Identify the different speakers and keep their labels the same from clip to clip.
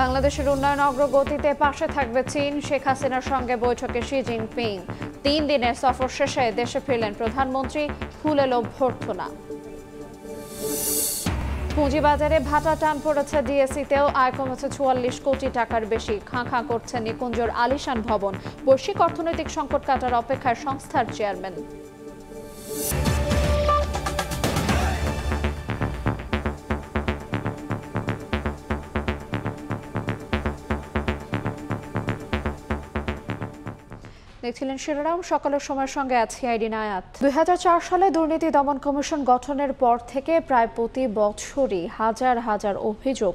Speaker 1: বাংলাদেশের উন্নয়ন অগ্রগতিতে পাশে থাকবে চীন শেখ হাসিনার সঙ্গে বৈঠকে শি জিনপিং তিন দিনের সফর শেষে দেশে ফিরলেন প্রধানমন্ত্রী ফুল এল অভ্যর্থনা পুঁজিবাজারে ভাটা টান পড়েছে ডিএসিতেও আয় কমেছে চুয়াল্লিশ কোটি টাকার বেশি খাঁ খাঁ করছে নিকুঞ্জর আলিশান ভবন বৈশ্বিক অর্থনৈতিক সংকট কাটার অপেক্ষায় সংস্থার চেয়ারম্যান দেখছিলেন শিরোনাম সকালের সময়ের সঙ্গে আছি আইডি নায়াত দুই সালে দুর্নীতি দমন কমিশন গঠনের পর থেকে প্রায় প্রতি বছরই হাজার হাজার অভিযোগ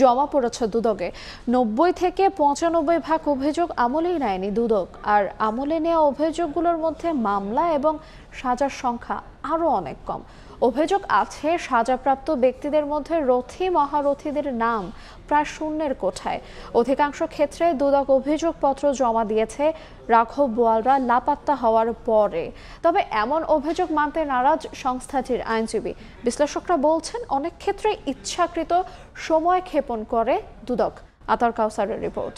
Speaker 1: জমা পড়েছে দুদকে নব্বই থেকে পঁচানব্বই ভাগ অভিযোগ আমলেই নেয়নি দুদক আর আমলে নেওয়া অভিযোগগুলোর মধ্যে মামলা এবং সাজার সংখ্যা আরও অনেক কম অভিযোগ আছে সাজাপ্রাপ্ত ব্যক্তিদের মধ্যে রথী মহারথীদের নাম প্রায় শূন্যের কোঠায় অধিকাংশ ক্ষেত্রে দুদক অভিযোগপত্র জমা দিয়েছে রাঘব বোয়ালরা লাপাত্তা হওয়ার পরে তবে এমন অভিযোগ মানতে নারাজ সংস্থাটির আইনজীবী বিশ্লেষকরা বলছেন অনেক ক্ষেত্রে ইচ্ছাকৃত সময় ক্ষেপণ করে দুদক আতার কাউসারের রিপোর্ট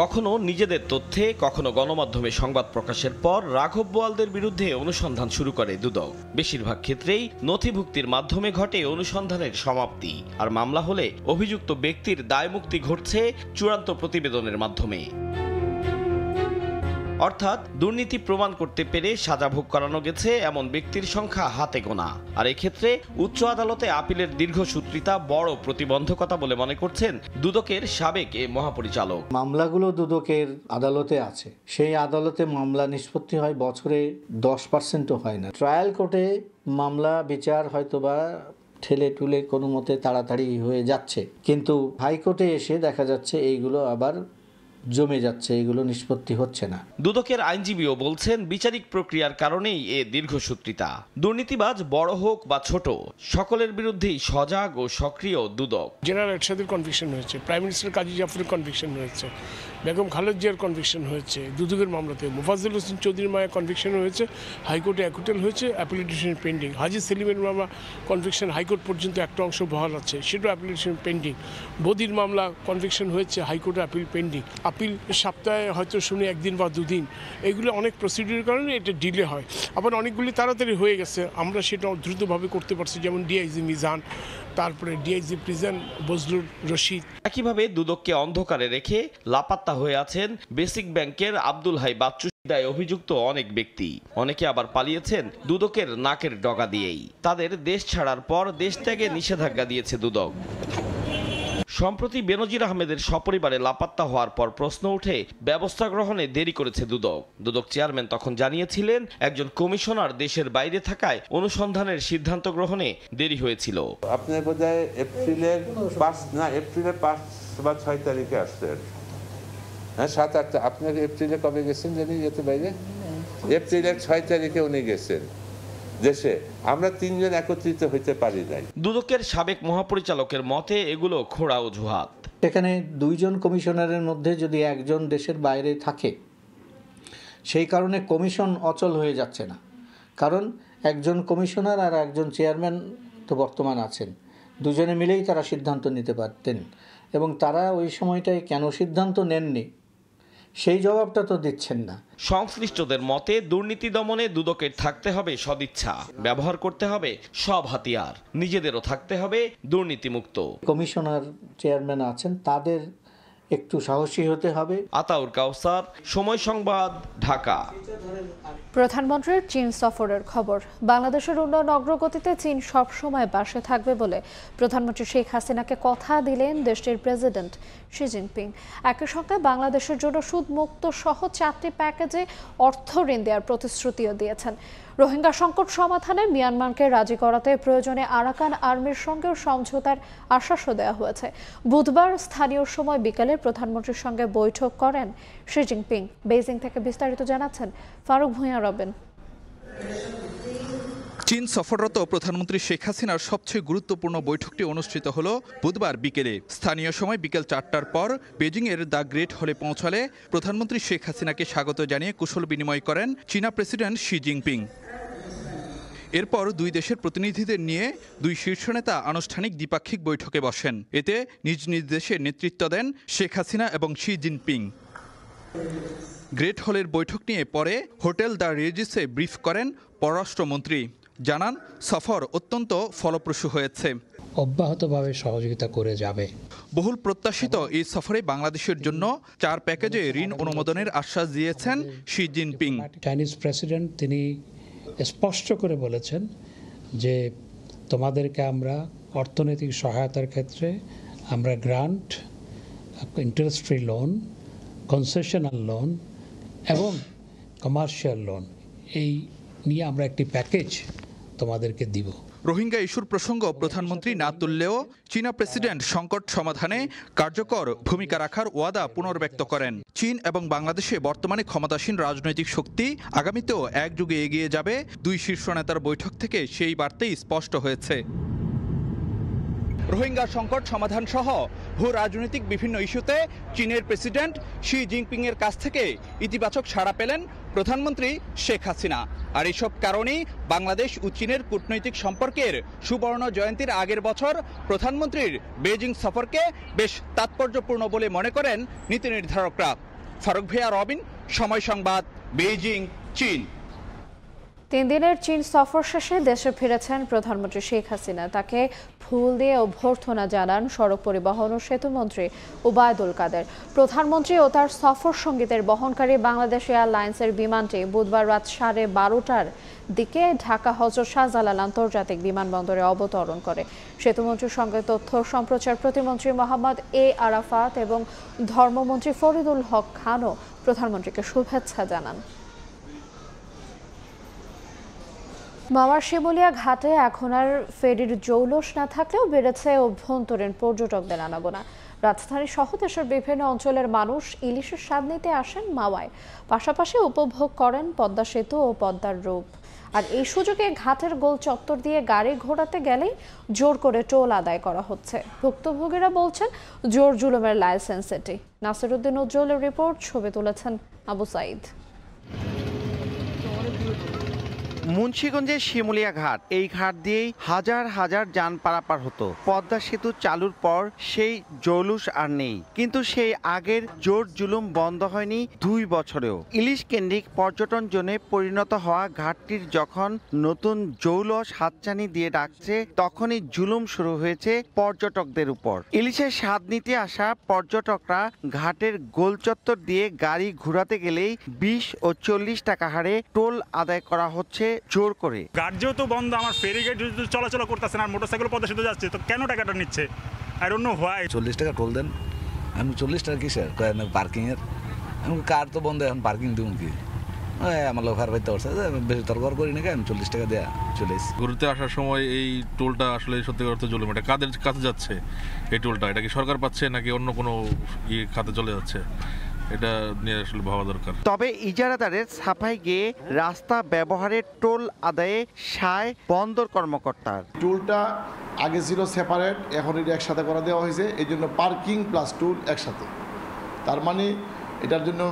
Speaker 2: কখনো নিজেদের তথ্যে কখনো গণমাধ্যমে সংবাদ প্রকাশের পর রাঘব বোয়ালদের বিরুদ্ধে অনুসন্ধান শুরু করে দুদক বেশিরভাগ ক্ষেত্রেই নথিভুক্তির মাধ্যমে ঘটে অনুসন্ধানের সমাপ্তি আর মামলা হলে অভিযুক্ত ব্যক্তির দায়মুক্তি ঘটছে চূড়ান্ত প্রতিবেদনের মাধ্যমে অর্থাৎ দুর্নীতি প্রমাণ করতে পেরে সাজা ভোগ করানো গেছে এমন ব্যক্তির সংখ্যা হাতে গোনা আর এক্ষেত্রে উচ্চ আদালতে আপিলের দীর্ঘ সূত্রিতা বড় প্রতিবন্ধকতা বলে মনে করছেন দুদকের সাবেক এ মহাপরিচালক
Speaker 3: মামলাগুলো দুদকের আদালতে আছে সেই আদালতে মামলা নিষ্পত্তি হয় বছরে দশ পার্সেন্টও হয় না ট্রায়াল কোর্টে মামলা বিচার হয়তোবা ঠেলে টুলে কোনো মতে তাড়াতাড়ি হয়ে যাচ্ছে কিন্তু হাইকোর্টে এসে দেখা যাচ্ছে এইগুলো আবার জমে যাচ্ছে এগুলো নিষ্পত্তি হচ্ছে না
Speaker 2: দুদকের আইনজীবীও বলছেন বিচারিক প্রক্রিয়ার কারণেই এ দীর্ঘসূত্রিতা দুর্নীতিবাজ বড় হোক বা ছোট সকলের বিরুদ্ধেই সজাগ ও সক্রিয় দুদক জেনারেল এরশাদের কনভিকশন হয়েছে
Speaker 4: প্রাইম মিনিস্টার কাজী জাফরের কনভিকশন হয়েছে বেগম খালেদ জিয়ার কনভিকশন হয়েছে দুদকের মামলাতে মুফাজুল হোসেন চৌধুরীর মায়ের কনভিকশন হয়েছে হাইকোর্টে অ্যাকুটেল হয়েছে অ্যাপ্লিকেশন পেন্ডিং হাজি সেলিমের মামলা কনভিকশন হাইকোর্ট পর্যন্ত একটা অংশ বহাল আছে সেটাও অ্যাপ্লিকেশন পেন্ডিং বদির মামলা কনভিকশন হয়েছে হাইকোর্টে আপিল পেন্ডিং আপিল সপ্তাহে হয়তো শুনে একদিন বা দুদিন এগুলো অনেক প্রসিডিউর কারণে এটা ডিলে হয় আবার অনেকগুলি তাড়াতাড়ি হয়ে গেছে আমরা সেটা দ্রুতভাবে করতে পারছি যেমন ডিআইজি মিজান তারপরে ডিআইজি প্রিজন বজলুর রশিদ
Speaker 2: একইভাবে দুদককে অন্ধকারে রেখে লাপাত্তা হয়ে আছেন বেসিক ব্যাংকের আব্দুল হাই বাচ্চু দায় অভিযুক্ত অনেক ব্যক্তি অনেকে আবার পালিয়েছেন দুদকের নাকের ডগা দিয়েই তাদের দেশ ছাড়ার পর দেশ ত্যাগে নিষেধাজ্ঞা দিয়েছে দুদক সম্প্রতি বেনজির আহমেদের সপরিবারে লাপাত্তা হওয়ার পর প্রশ্ন উঠে ব্যবস্থা গ্রহণে দেরি করেছে দুদক দুদক চেয়ারম্যান তখন জানিয়েছিলেন একজন কমিশনার দেশের বাইরে থাকায় অনুসন্ধানের সিদ্ধান্ত গ্রহণে দেরি হয়েছিল
Speaker 5: আপনার বোধহয় এপ্রিলের পাঁচ না এপ্রিলের পাঁচ বা ছয় তারিখে আসছেন হ্যাঁ সাত আটটা আপনার এপ্রিলে কবে গেছেন জানি যেতে বাইরে এপ্রিলের ছয় তারিখে উনি গেছেন দেশে আমরা তিনজন একত্রিত হইতে পারি নাই
Speaker 2: দুদকের সাবেক মহাপরিচালকের মতে এগুলো খোড়া অজুহাত
Speaker 3: এখানে দুইজন কমিশনারের মধ্যে যদি একজন দেশের বাইরে থাকে সেই কারণে কমিশন অচল হয়ে যাচ্ছে না কারণ একজন কমিশনার আর একজন চেয়ারম্যান তো বর্তমান আছেন দুজনে মিলেই তারা সিদ্ধান্ত নিতে পারতেন এবং তারা ওই সময়টায় কেন সিদ্ধান্ত নেননি সেই জবাবটা তো দিচ্ছেন না
Speaker 2: সংশ্লিষ্টদের মতে দুর্নীতি দমনে দুদকের থাকতে হবে সদিচ্ছা ব্যবহার করতে হবে সব হাতিয়ার নিজেদেরও থাকতে হবে দুর্নীতিমুক্ত
Speaker 3: কমিশনার চেয়ারম্যান আছেন তাদের একটু সাহসী হতে হবে
Speaker 2: আতাউর কাউসার সময় সংবাদ ঢাকা
Speaker 1: প্রধানমন্ত্রীর চীন সফরের খবর বাংলাদেশের উন্নয়ন অগ্রগতিতে চীন সবসময় বাসে থাকবে বলে প্রধানমন্ত্রী শেখ হাসিনাকে কথা দিলেন দেশটির প্রেসিডেন্ট শি জিনপিং একই সঙ্গে বাংলাদেশের জন্য সুদমুক্ত সহ চারটি প্যাকেজে অর্থ ঋণ দেওয়ার প্রতিশ্রুতিও দিয়েছেন রোহিঙ্গা সংকট সমাধানে মিয়ানমারকে রাজি করাতে প্রয়োজনে আরাকান আর্মির সঙ্গেও সমঝোতার আশ্বাসও দেওয়া হয়েছে বুধবার স্থানীয় সময় বিকালে প্রধানমন্ত্রীর সঙ্গে বৈঠক করেন শি জিনপিং বেজিং থেকে বিস্তারিত জানাচ্ছেন ফারুক ভূঁইয়া রবেন
Speaker 6: চীন সফররত প্রধানমন্ত্রী শেখ হাসিনার সবচেয়ে গুরুত্বপূর্ণ বৈঠকটি অনুষ্ঠিত হল বুধবার বিকেলে স্থানীয় সময় বিকেল চারটার পর বেজিংয়ের দ্য গ্রেট হলে পৌঁছালে প্রধানমন্ত্রী শেখ হাসিনাকে স্বাগত জানিয়ে কুশল বিনিময় করেন চীনা প্রেসিডেন্ট শি জিনপিং এরপর দুই দেশের প্রতিনিধিদের নিয়ে দুই শীর্ষ নেতা আনুষ্ঠানিক দ্বিপাক্ষিক বৈঠকে বসেন এতে নিজ নিজ দেশে নেতৃত্ব দেন শেখ হাসিনা এবং শি জিনপিং গ্রেট হলের বৈঠক নিয়ে পরে হোটেল দ্য রেজিসে ব্রিফ করেন পররাষ্ট্রমন্ত্রী জানান সফর অত্যন্ত ফলপ্রসূ হয়েছে
Speaker 3: অব্যাহতভাবে সহযোগিতা করে যাবে বহুল
Speaker 6: প্রত্যাশিত এই সফরে বাংলাদেশের জন্য চার প্যাকেজে ঋণ অনুমোদনের আশ্বাস দিয়েছেন শি জিনপিং
Speaker 3: চাইনিজ প্রেসিডেন্ট তিনি স্পষ্ট করে বলেছেন যে তোমাদেরকে আমরা অর্থনৈতিক সহায়তার ক্ষেত্রে আমরা grant interest free loan concessional loan এবং কমার্শিয়াল লোন এই নিয়ে আমরা একটি প্যাকেজ তোমাদেরকে দিব
Speaker 6: রোহিঙ্গা ইস্যুর প্রসঙ্গ প্রধানমন্ত্রী না তুললেও চীনা প্রেসিডেন্ট সংকট সমাধানে কার্যকর ভূমিকা রাখার ওয়াদা পুনর্ব্যক্ত করেন চীন এবং বাংলাদেশে বর্তমানে ক্ষমতাসীন রাজনৈতিক শক্তি আগামীতেও একযুগে এগিয়ে যাবে দুই শীর্ষ নেতার বৈঠক থেকে সেই বার্তাই স্পষ্ট হয়েছে রোহিঙ্গা সংকট সমাধান সহ ভূ রাজনৈতিক বিভিন্ন ইস্যুতে চীনের প্রেসিডেন্ট শি জিনপিংয়ের কাছ থেকে ইতিবাচক সাড়া পেলেন প্রধানমন্ত্রী শেখ হাসিনা আর এসব কারণেই বাংলাদেশ ও চীনের কূটনৈতিক সম্পর্কের সুবর্ণ জয়ন্তীর আগের বছর প্রধানমন্ত্রীর বেজিং সফরকে বেশ তাৎপর্যপূর্ণ বলে মনে করেন নীতি নির্ধারকরা ফারুক ভিয়া রবিন সময় সংবাদ বেইজিং চীন
Speaker 1: তিন দিনের চীন সফর শেষে দেশে ফিরেছেন প্রধানমন্ত্রী শেখ হাসিনা তাকে ফুল দিয়ে অভ্যর্থনা জানান সড়ক পরিবহন ও সেতুমন্ত্রী ওবায়দুল কাদের প্রধানমন্ত্রী ও তার সফর সঙ্গীতের বহনকারী বাংলাদেশ এয়ারলাইন্সের বিমানটি বুধবার রাত সাড়ে বারোটার দিকে ঢাকা হজর শাহজালাল আন্তর্জাতিক বিমানবন্দরে অবতরণ করে সেতুমন্ত্রীর সঙ্গে তথ্য সম্প্রচার প্রতিমন্ত্রী মোহাম্মদ এ আরাফাত এবং ধর্মমন্ত্রী ফরিদুল হক খানও প্রধানমন্ত্রীকে শুভেচ্ছা জানান মামার শিবলিয়া ঘাটে এখন আর ফেরির জৌলস না থাকলেও বেড়েছে অভ্যন্তরীণ পর্যটকদের আনাগোনা রাজধানী সহ দেশের বিভিন্ন অঞ্চলের মানুষ ইলিশের স্বাদ নিতে আসেন মাওয়ায় পাশাপাশি উপভোগ করেন পদ্মা সেতু ও পদ্মার রূপ আর এই সুযোগে ঘাটের গোল চত্বর দিয়ে গাড়ি ঘোরাতে গেলেই জোর করে টোল আদায় করা হচ্ছে ভুক্তভোগীরা বলছেন জোর জুলুমের লাইসেন্স এটি নাসিরুদ্দিন উজ্জ্বলের রিপোর্ট ছবি তুলেছেন আবু সাইদ
Speaker 7: মুন্সীগঞ্জের শিমুলিয়া ঘাট এই ঘাট দিয়েই হাজার হাজার যান পারাপার হতো পদ্মা সেতু চালুর পর সেই জৌলুস আর নেই কিন্তু সেই আগের জোর জুলুম বন্ধ হয়নি দুই বছরেও ইলিশ কেন্দ্রিক পর্যটন জোনে পরিণত হওয়া ঘাটটির যখন নতুন জৌলস হাতচানি দিয়ে ডাকছে তখনই জুলুম শুরু হয়েছে পর্যটকদের উপর ইলিশের স্বাদ নিতে আসা পর্যটকরা ঘাটের গোলচত্বর দিয়ে গাড়ি ঘুরাতে গেলেই বিশ ও চল্লিশ টাকা হারে টোল আদায় করা হচ্ছে জোর করে
Speaker 6: গার্ড যেহেতু বন্ধ আমার ফেরিগেট চলাচল করতেছে না আর মোটরসাইকেল পথে সেতু যাচ্ছে তো কেন টাকাটা নিচ্ছে আর অন্য নো হোয়াই চল্লিশ টাকা টোল দেন
Speaker 8: আমি চল্লিশ টাকা কিসের পার্কিংয়ের আমি কার তো বন্ধ এখন পার্কিং দিব কি আমার লোক ভার পাইতে পারছে বেশি তরকার করি নাকি আমি চল্লিশ টাকা দেওয়া চলে এসেছি
Speaker 6: ঘুরতে আসার সময় এই টোলটা আসলে সত্যি অর্থে জলুম এটা কাদের কাছে যাচ্ছে এই টোলটা এটা কি সরকার পাচ্ছে নাকি অন্য কোনো ইয়ে খাতে চলে যাচ্ছে এটা নিয়ে আসলে ভাবা দরকার
Speaker 7: তবে ইজারাদারের ছাপাই গিয়ে রাস্তা ব্যবহারের টোল আদায়ে সায় বন্দর কর্মকর্তার টোলটা আগে ছিল সেপারেট এখন এটা একসাথে করা দেওয়া হয়েছে এই জন্য পার্কিং প্লাস
Speaker 8: টোল একসাথে তার মানে এটার জন্য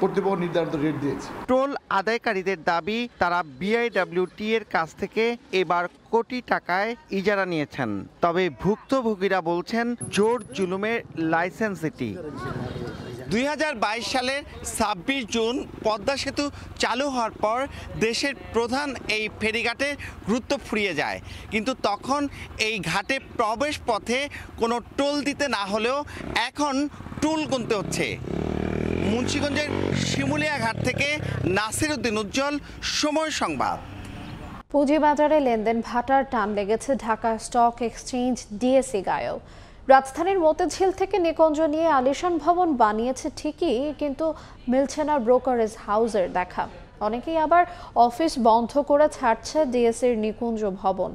Speaker 8: কর্তৃপক্ষ নির্ধারিত রেট দিয়েছে
Speaker 7: টোল আদায়কারীদের দাবি তারা বিআইডব্লিউটি এর কাছ থেকে এবার কোটি টাকায় ইজারা নিয়েছেন তবে ভুক্তভোগীরা বলছেন জোর জুলুমের লাইসেন্সিটি দুই সালের ছাব্বিশ জুন পদ্মা সেতু চালু হওয়ার পর দেশের প্রধান এই ফেরিঘাটে গুরুত্ব ফুরিয়ে যায় কিন্তু তখন এই ঘাটে প্রবেশ পথে কোনো টোল দিতে না হলেও এখন টোল গুনতে হচ্ছে মুন্সীগঞ্জের শিমুলিয়া ঘাট থেকে নাসির উদ্দিন উজ্জ্বল সময় সংবাদ
Speaker 1: পুঁজিবাজারে লেনদেন ভাটার টান লেগেছে ঢাকা স্টক এক্সচেঞ্জ ডিএসি গায়েও রাজধানীর মতিঝিল থেকে নিকুঞ্জ নিয়ে আলিশান ভবন বানিয়েছে ঠিকই কিন্তু মিলছে না ব্রোকারেজ হাউসের দেখা অনেকেই আবার অফিস বন্ধ করে ছাড়ছে ডিএসির নিকুঞ্জ ভবন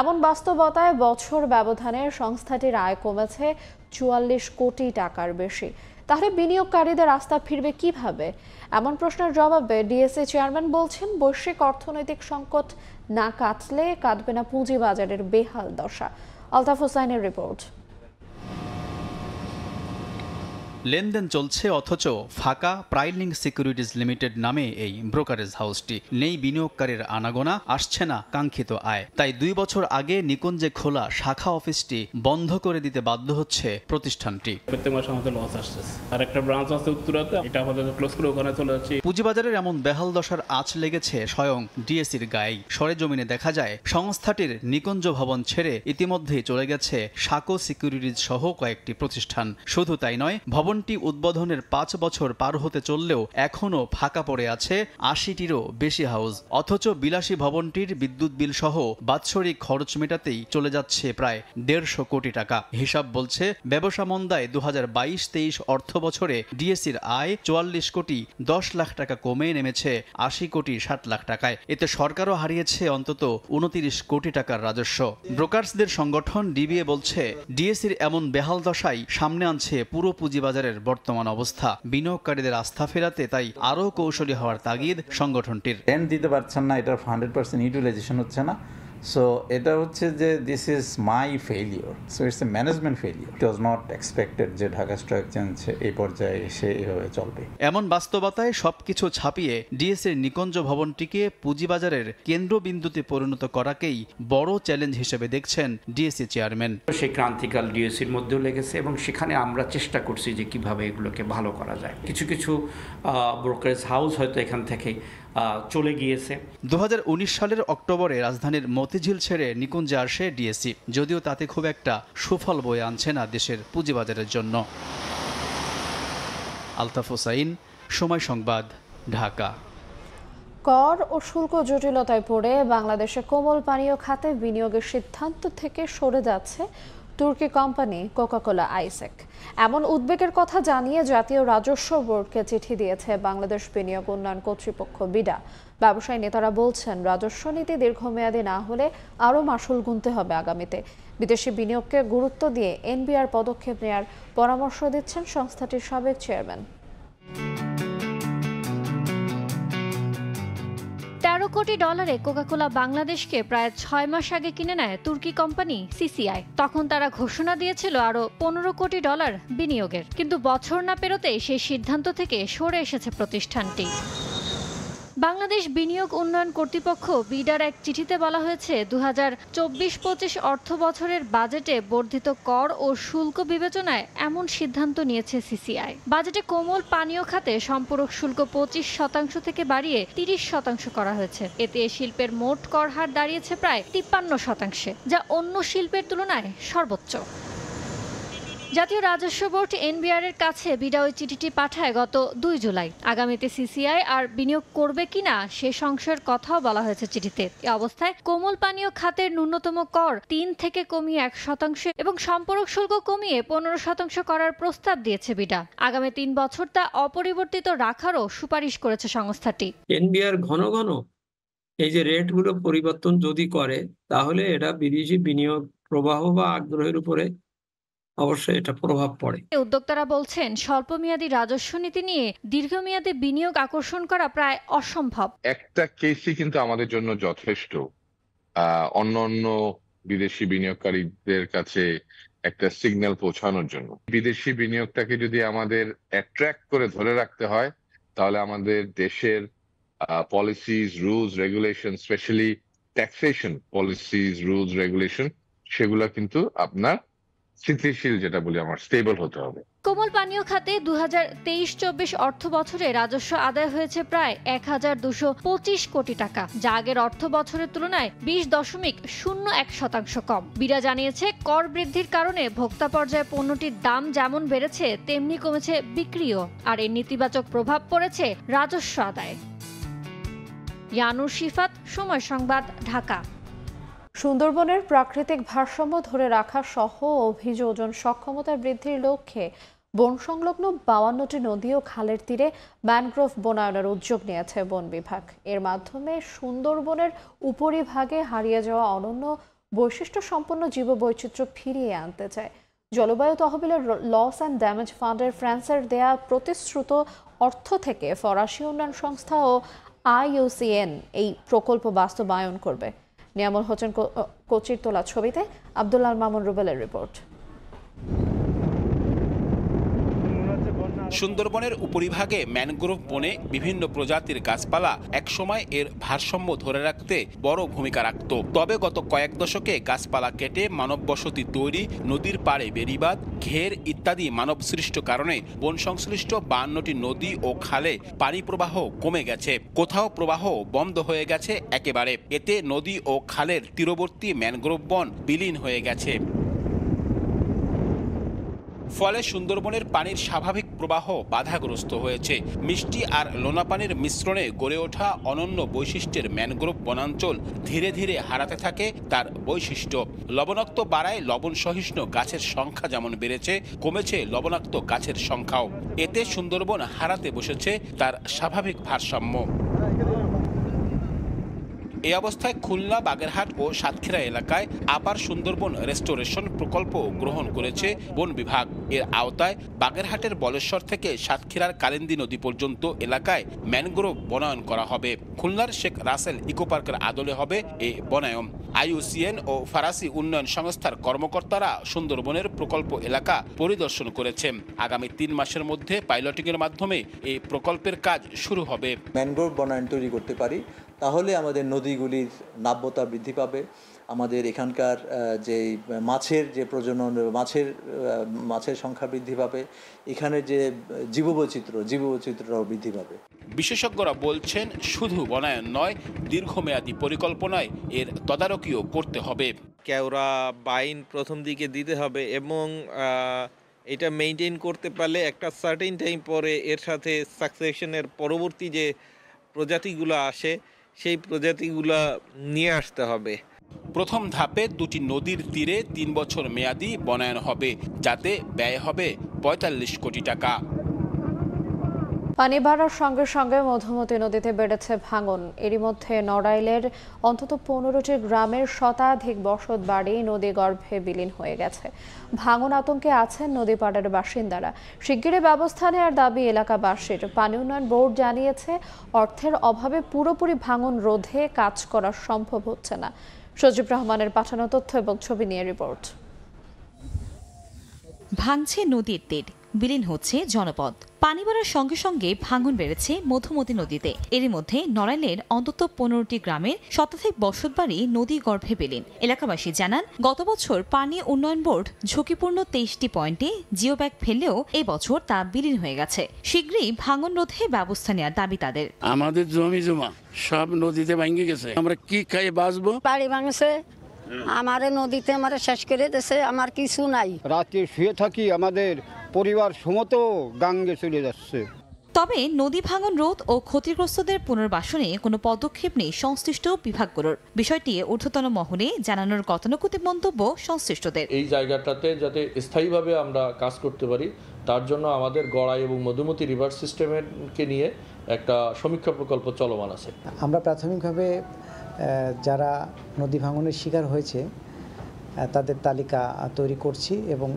Speaker 1: এমন বাস্তবতায় বছর ব্যবধানে সংস্থাটির আয় কমেছে চুয়াল্লিশ কোটি টাকার বেশি তাহলে বিনিয়োগকারীদের আস্থা ফিরবে কিভাবে এমন প্রশ্নের জবাবে ডিএসসি চেয়ারম্যান বলছেন বৈশ্বিক অর্থনৈতিক সংকট না কাটলে কাটবে না পুঁজিবাজারের বেহাল দশা আলতাফ হোসাইনের রিপোর্ট
Speaker 9: লেনদেন চলছে অথচ ফাঁকা প্রাইলিং সিকিউরিটিজ লিমিটেড নামে এই ব্রোকারেজ হাউসটি নেই বিনিয়োগকারীর আনাগোনা আসছে না কাঙ্ক্ষিত আয় তাই দুই বছর আগে নিকুঞ্জে খোলা শাখা অফিসটি বন্ধ করে দিতে বাধ্য হচ্ছে প্রতিষ্ঠানটি প্রত্যেক মাসে আমাদের লস আসছে আর একটা ব্রাঞ্চ আছে উত্তরাতে এটা আমাদের ক্লোজ করে ওখানে চলে যাচ্ছে পুঁজিবাজারের এমন বেহাল দশার আঁচ লেগেছে স্বয়ং ডিএসির গায়ে সরেজমিনে দেখা যায় সংস্থাটির নিকুঞ্জ ভবন ছেড়ে ইতিমধ্যেই চলে গেছে সাকো সিকিউরিটিজ সহ কয়েকটি প্রতিষ্ঠান শুধু তাই নয় ভবন ভবনটি উদ্বোধনের পাঁচ বছর পার হতে চললেও এখনও ফাঁকা পড়ে আছে আশিটিরও বেশি হাউস অথচ বিলাসী ভবনটির বিদ্যুৎ বিল সহ বাৎসরিক খরচ মেটাতেই চলে যাচ্ছে প্রায় দেড়শো কোটি টাকা হিসাব বলছে ব্যবসা মন্দায় দু হাজার বাইশ তেইশ অর্থ বছরে ডিএসির আয় চুয়াল্লিশ কোটি দশ লাখ টাকা কমে নেমেছে আশি কোটি ষাট লাখ টাকায় এতে সরকারও হারিয়েছে অন্তত উনতিরিশ কোটি টাকার রাজস্ব ব্রোকার্সদের সংগঠন ডিবিএ বলছে ডিএসির এমন বেহাল দশাই সামনে আনছে পুরো পুঁজিবাজার বাজারের বর্তমান অবস্থা বিনিয়োগকারীদের আস্থা ফেরাতে তাই আরও কৌশলী হওয়ার তাগিদ সংগঠনটির দিতে পারছেন না এটা হান্ড্রেড পার্সেন্ট ইউটিলাইজেশন হচ্ছে না সো এটা
Speaker 3: হচ্ছে যে this is my failure so it's a management failure it was not expected যে ঢাকা স্টক এক্সচেঞ্জ এই পর্যায়ে এসে এভাবে চলবে
Speaker 9: এমন বাস্তবতায় সবকিছু ছাপিয়ে ডিএসএর নিকঞ্জ ভবনটিকে পুঁজিবাজারের কেন্দ্রবিন্দুতে পরিণত করাকেই বড় চ্যালেঞ্জ হিসেবে দেখছেন ডিএসসি চেয়ারম্যান সেই ক্রান্তিকাল ডিএসসির মধ্যেও লেগেছে এবং সেখানে আমরা চেষ্টা করছি যে কিভাবে এগুলোকে ভালো করা যায় কিছু কিছু ব্রোকারেজ হাউস হয়তো এখান থেকে চলে গিয়েছে দু সালের অক্টোবরে রাজধানীর মতিঝিল ছেড়ে নিকুঞ্জে আসে ডিএসি যদিও তাতে খুব একটা সুফল বয়ে আনছে না দেশের পুঁজিবাজারের জন্য আলতাফ হোসাইন সময় সংবাদ ঢাকা
Speaker 1: কর ও শুল্ক জটিলতায় পড়ে বাংলাদেশে কোমল পানীয় খাতে বিনিয়োগের সিদ্ধান্ত থেকে সরে যাচ্ছে তুর্কি কোম্পানি কোকাকোলা আইসেক এমন উদ্বেগের কথা জানিয়ে জাতীয় রাজস্ব বোর্ডকে চিঠি দিয়েছে বাংলাদেশ বিনিয়োগ উন্নয়ন কর্তৃপক্ষ বিডা ব্যবসায়ী নেতারা বলছেন রাজস্ব নীতি দীর্ঘমেয়াদী না হলে আরও মাসুল গুনতে হবে আগামীতে বিদেশি বিনিয়োগকে গুরুত্ব দিয়ে এনবিআর পদক্ষেপ নেয়ার পরামর্শ
Speaker 10: দিচ্ছেন সংস্থাটির সাবেক চেয়ারম্যান তেরো কোটি ডলারে কোকাকোলা বাংলাদেশকে প্রায় ছয় মাস আগে কিনে নেয় তুর্কি কোম্পানি সিসিআই তখন তারা ঘোষণা দিয়েছিল আরও পনেরো কোটি ডলার বিনিয়োগের কিন্তু বছর না পেরোতেই সেই সিদ্ধান্ত থেকে সরে এসেছে প্রতিষ্ঠানটি বাংলাদেশ বিনিয়োগ উন্নয়ন কর্তৃপক্ষ বিডার এক চিঠিতে বলা হয়েছে দু হাজার চব্বিশ পঁচিশ অর্থ বছরের বাজেটে বর্ধিত কর ও শুল্ক বিবেচনায় এমন সিদ্ধান্ত নিয়েছে সিসিআই বাজেটে কোমল পানীয় খাতে সম্পূরক শুল্ক পঁচিশ শতাংশ থেকে বাড়িয়ে তিরিশ শতাংশ করা হয়েছে এতে শিল্পের মোট কর হার দাঁড়িয়েছে প্রায় তিপ্পান্ন শতাংশে যা অন্য শিল্পের তুলনায় সর্বোচ্চ জাতীয় রাজস্ব বোর্ড এনবিআর এর কাছে ওই চিঠিটি পাঠায় গত দুই জুলাই আগামীতে সিসিআই আর বিনিয়োগ করবে কিনা সে সংশয়ের কথাও বলা হয়েছে চিঠিতে এ অবস্থায় কোমল পানীয় খাতের ন্যূনতম কর তিন থেকে কমিয়ে এক শতাংশ এবং সম্পূরক শুল্ক কমিয়ে পনেরো শতাংশ করার প্রস্তাব দিয়েছে বিডা আগামী তিন বছর তা অপরিবর্তিত রাখারও সুপারিশ করেছে সংস্থাটি
Speaker 2: এনবিআর ঘন ঘন এই যে রেটগুলো পরিবর্তন যদি করে তাহলে এটা বিদেশি বিনিয়োগ প্রবাহ বা আগ্রহের উপরে অবশ্যই এটা প্রভাব পড়ে
Speaker 10: উদ্যোক্তারা বলছেন স্বল্পমেয়াদী রাজস্ব নীতি নিয়ে দীর্ঘমেয়াদী বিনিয়োগ আকর্ষণ করা প্রায় অসম্ভব
Speaker 11: একটা কেসই কিন্তু আমাদের জন্য যথেষ্ট অন্য অন্য বিদেশি বিনিয়োগকারীদের কাছে একটা সিগন্যাল পৌঁছানোর জন্য বিদেশি বিনিয়োগটাকে যদি আমাদের অ্যাট্রাক্ট করে ধরে রাখতে হয় তাহলে আমাদের দেশের policies rules regulation specially taxation policies rules regulation সেগুলো কিন্তু আপনার স্থিতিশীল যেটা বলি আমার স্টেবল হতে হবে
Speaker 10: কোমল পানীয় খাতে দু হাজার তেইশ চব্বিশ অর্থ বছরে রাজস্ব আদায় হয়েছে প্রায় এক হাজার দুশো পঁচিশ কোটি টাকা যা আগের অর্থ বছরের তুলনায় বিশ দশমিক শূন্য এক শতাংশ কম বিরা জানিয়েছে কর বৃদ্ধির কারণে ভোক্তা পর্যায়ে পণ্যটির দাম যেমন বেড়েছে তেমনি কমেছে বিক্রিও আর এর নেতিবাচক প্রভাব পড়েছে রাজস্ব আদায় ইয়ানুর শিফাত সময় সংবাদ ঢাকা সুন্দরবনের
Speaker 1: প্রাকৃতিক ভারসাম্য ধরে রাখা সহ অভিযোজন সক্ষমতা বৃদ্ধির লক্ষ্যে বন সংলগ্ন বাউান্নটি নদী ও খালের তীরে ম্যানগ্রোভ বনায়নের উদ্যোগ নিয়েছে বন বিভাগ এর মাধ্যমে সুন্দরবনের উপরিভাগে হারিয়ে যাওয়া অনন্য বৈশিষ্ট্য সম্পন্ন জীববৈচিত্র্য ফিরিয়ে আনতে চায় জলবায়ু তহবিলের লস অ্যান্ড ড্যামেজ ফান্ডের ফ্রান্সের দেয়া প্রতিশ্রুত অর্থ থেকে ফরাসি উন্নয়ন সংস্থা ও আইওসিএন এই প্রকল্প বাস্তবায়ন করবে নিয়ামুল হোসেন কোচির তোলা ছবিতে আবদুল্লাহ মামুন রুবেলের রিপোর্ট
Speaker 4: সুন্দরবনের উপরিভাগে ম্যানগ্রোভ বনে বিভিন্ন প্রজাতির গাছপালা একসময় এর ভারসাম্য ধরে রাখতে বড় ভূমিকা রাখত তবে গত কয়েক দশকে গাছপালা কেটে মানব বসতি তৈরি নদীর পাড়ে বেরিবাদ ঘের ইত্যাদি মানবসৃষ্ট কারণে বন সংশ্লিষ্ট বান্নটি নদী ও খালে পানি প্রবাহ কমে গেছে কোথাও প্রবাহ বন্ধ হয়ে গেছে একেবারে এতে নদী ও খালের তীরবর্তী ম্যানগ্রোভ বন বিলীন হয়ে গেছে ফলে সুন্দরবনের পানির স্বাভাবিক প্রবাহ বাধাগ্রস্ত হয়েছে মিষ্টি আর লোনা পানির মিশ্রণে গড়ে ওঠা অনন্য বৈশিষ্ট্যের ম্যানগ্রোভ বনাঞ্চল ধীরে ধীরে হারাতে থাকে তার বৈশিষ্ট্য লবণাক্ত বাড়ায় লবণ সহিষ্ণু গাছের সংখ্যা যেমন বেড়েছে কমেছে লবণাক্ত গাছের সংখ্যাও এতে সুন্দরবন হারাতে বসেছে তার স্বাভাবিক ভারসাম্য এ অবস্থায় খুলনা বাগেরহাট ও সাতক্ষীরা এলাকায় আবার সুন্দরবন রেস্টোরেশন প্রকল্প গ্রহণ করেছে বন বিভাগ এর আওতায় বাগেরহাটের বলেশ্বর থেকে সাতক্ষীরার কালিন্দী নদী পর্যন্ত এলাকায় ম্যানগ্রোভ বনায়ন করা হবে খুলনার শেখ রাসেল ইকোপার্কের আদলে হবে এই বনায়ন আইউসিএন ও ফরাসি উন্নয়ন সংস্থার কর্মকর্তারা সুন্দরবনের প্রকল্প এলাকা পরিদর্শন করেছেন আগামী তিন মাসের মধ্যে পাইলটিংয়ের মাধ্যমে এই প্রকল্পের কাজ শুরু হবে
Speaker 3: ম্যানগ্রোভ বনায়ন তৈরি করতে পারি তাহলে আমাদের নদীগুলির নাব্যতা বৃদ্ধি পাবে আমাদের এখানকার যে মাছের যে প্রজনন মাছের মাছের সংখ্যা বৃদ্ধি পাবে এখানে যে জীববৈচিত্র্য জীববৈচিত্র্যটাও বৃদ্ধি পাবে
Speaker 4: বিশেষজ্ঞরা বলছেন শুধু বনায়ন নয় দীর্ঘমেয়াদী পরিকল্পনায় এর তদারকিও করতে হবে কেওড়া বাইন প্রথম দিকে দিতে হবে এবং এটা মেনটেন করতে
Speaker 2: পারলে একটা সার্টেন টাইম পরে এর সাথে সাকসেশনের পরবর্তী যে প্রজাতিগুলো
Speaker 4: আসে সেই প্রজাতিগুলা নিয়ে আসতে হবে প্রথম ধাপে দুটি নদীর তীরে তিন বছর মেয়াদি বনায়ন হবে যাতে ব্যয় হবে পঁয়তাল্লিশ কোটি টাকা
Speaker 1: পানি বাড়ার সঙ্গে সঙ্গে মধুমতি নদীতে বেড়েছে ভাঙন এরই মধ্যে নড়াইলের অন্তত পনেরোটি গ্রামের শতাধিক বসত বাড়ি নদী গর্ভে বিলীন হয়ে গেছে ভাঙন আতঙ্কে আছেন নদী পাড়ার বাসিন্দারা শিগগিরই ব্যবস্থা নেওয়ার দাবি এলাকাবাসীর পানি উন্নয়ন বোর্ড জানিয়েছে অর্থের অভাবে পুরোপুরি ভাঙন রোধে কাজ করা সম্ভব হচ্ছে না সজীব রহমানের পাঠানো তথ্য এবং ছবি নিয়ে রিপোর্ট
Speaker 12: ভাঙছে নদীর তীর বিলীন হচ্ছে জনপদ পানি বাড়ার সঙ্গে সঙ্গে ভাঙন বেড়েছে মধুমতি নদীতে এর মধ্যে নড়াইলের অন্তত পনেরোটি গ্রামের শতাধিক বসত বাড়ি নদী গর্ভে বিলীন এলাকাবাসী জানান গত বছর পানি উন্নয়ন বোর্ড ঝুঁকিপূর্ণ তেইশটি পয়েন্টে জিও ব্যাগ ফেললেও এবছর তা বিলীন হয়ে গেছে শীঘ্রই ভাঙন রোধে ব্যবস্থা নেওয়ার দাবি তাদের
Speaker 4: আমাদের জমি জমা সব নদীতে ভাঙ্গে গেছে আমরা কি খাই বাঁচবো বাড়ি ভাঙছে হ্যাঁ।
Speaker 12: আমারে নদীতে আমার শেষ করে দেশে আমার কিছু নাই
Speaker 8: রাতে শুয়ে থাকি আমাদের পরিবার সমত গাঙ্গে চলে যাচ্ছে
Speaker 12: তবে নদী ভাঙন রোধ ও ক্ষতিগ্রস্তদের পুনর্বাসনে কোনো পদক্ষেপ নেই সংশ্লিষ্ট বিভাগগুলোর বিষয়টি ঊর্ধ্বতন মহলে জানানোর গতানুগতিক
Speaker 6: মন্তব্য সংশ্লিষ্টদের এই জায়গাটাতে যাতে স্থায়ীভাবে আমরা কাজ করতে পারি তার জন্য আমাদের গড়াই এবং মধুমতি রিভার সিস্টেমকে নিয়ে একটা সমীক্ষা প্রকল্প চলমান
Speaker 9: আছে
Speaker 3: আমরা প্রাথমিকভাবে যারা নদী ভাঙনের শিকার হয়েছে তাদের তালিকা তৈরি করছি এবং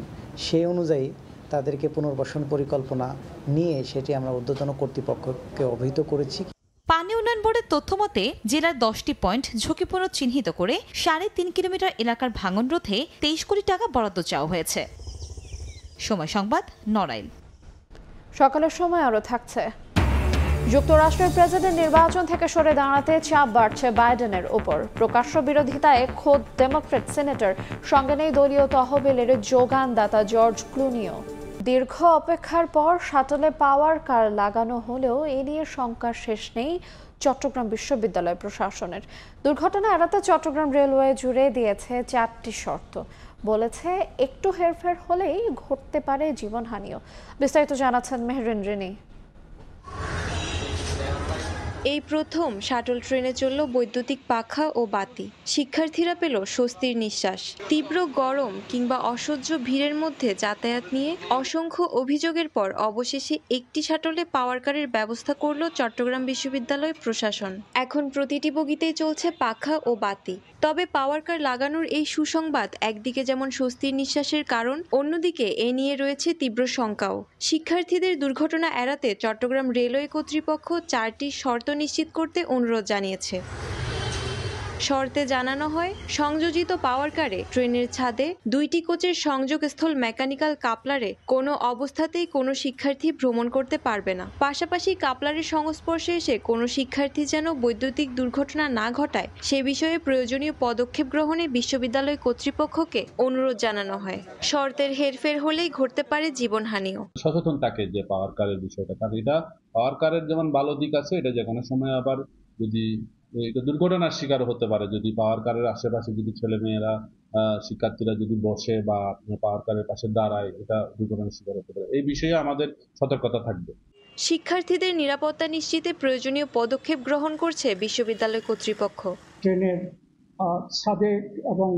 Speaker 3: সেই অনুযায়ী তাদেরকে পুনর্বাসন পরিকল্পনা নিয়ে সেটি আমরা উদ্যতন কর্তৃপক্ষকে অভিহিত করেছি
Speaker 12: পানি উন্নয়ন বোর্ডের তথ্য মতে জেলার দশটি পয়েন্ট ঝুঁকিপূর্ণ চিহ্নিত করে সাড়ে তিন কিলোমিটার এলাকার ভাঙন রোধে তেইশ কোটি টাকা বরাদ্দ চাওয়া হয়েছে সময় সংবাদ নড়াইল
Speaker 1: সকালের সময় আরও থাকছে যুক্তরাষ্ট্রের প্রেসিডেন্ট নির্বাচন থেকে সরে দাঁড়াতে চাপ বাড়ছে বাইডেনের ওপর প্রকাশ্য বিরোধিতায় খোদ ডেমোক্রেট সিনেটর সঙ্গে নেই দলীয় তহবিলের যোগানদাতা জর্জ ক্লুনিও দীর্ঘ অপেক্ষার পর শাটলে পাওয়ার কার লাগানো হলেও এ নিয়ে শঙ্কার শেষ নেই চট্টগ্রাম বিশ্ববিদ্যালয় প্রশাসনের দুর্ঘটনা এড়াতে চট্টগ্রাম রেলওয়ে জুড়ে দিয়েছে চারটি শর্ত বলেছে একটু হেরফের হলেই ঘটতে পারে জীবনহানিও বিস্তারিত জানাচ্ছেন মেহরিন রিনি এই
Speaker 12: প্রথম শাটল ট্রেনে চলল বৈদ্যুতিক পাখা ও বাতি শিক্ষার্থীরা পেল স্বস্তির নিঃশ্বাস তীব্র গরম কিংবা অসহ্য ভিড়ের মধ্যে যাতায়াত নিয়ে অসংখ্য অভিযোগের পর অবশেষে একটি শাটলে পাওয়ার কারের ব্যবস্থা করল চট্টগ্রাম বিশ্ববিদ্যালয় প্রশাসন এখন প্রতিটি বগিতেই চলছে পাখা ও বাতি তবে পাওয়ার কার লাগানোর এই সুসংবাদ একদিকে যেমন স্বস্তির নিঃশ্বাসের কারণ অন্যদিকে এ নিয়ে রয়েছে তীব্র শঙ্কাও শিক্ষার্থীদের দুর্ঘটনা এড়াতে চট্টগ্রাম রেলওয়ে কর্তৃপক্ষ চারটি শর্ত নিশ্চিত করতে অনুরোধ জানিয়েছে শর্তে জানানো হয় সংযোজিত পাওয়ার কারে ট্রেনের ছাদে দুইটি কোচের সংযোগস্থল মেকানিক্যাল কাপলারে কোনো অবস্থাতেই কোনো শিক্ষার্থী ভ্রমণ করতে পারবে না পাশাপাশি কাপলারের সংস্পর্শে এসে কোনো শিক্ষার্থী যেন বৈদ্যুতিক দুর্ঘটনা না ঘটায় সে বিষয়ে প্রয়োজনীয় পদক্ষেপ গ্রহণে বিশ্ববিদ্যালয় কর্তৃপক্ষকে অনুরোধ জানানো হয় শর্তের হেরফের হলেই ঘটতে পারে জীবনহানিও
Speaker 4: সচেতন থাকে যে পাওয়ার কারের বিষয়টা কারণ এটা পাওয়ার যেমন ভালো দিক আছে এটা যে কোনো সময় আবার যদি এটা দুর্ঘটনার শিকার হতে পারে যদি পাওয়ার কারের আশেপাশে যদি ছেলে মেয়েরা শিক্ষার্থীরা যদি বসে বা পাওয়ার কারের পাশে দাঁড়ায় এটা দুর্ঘটনার শিকার হতে পারে এই বিষয়ে আমাদের সতর্কতা থাকবে
Speaker 12: শিক্ষার্থীদের নিরাপত্তা নিশ্চিতে প্রয়োজনীয় পদক্ষেপ গ্রহণ করছে বিশ্ববিদ্যালয় কর্তৃপক্ষ
Speaker 9: ট্রেনের ছাদে এবং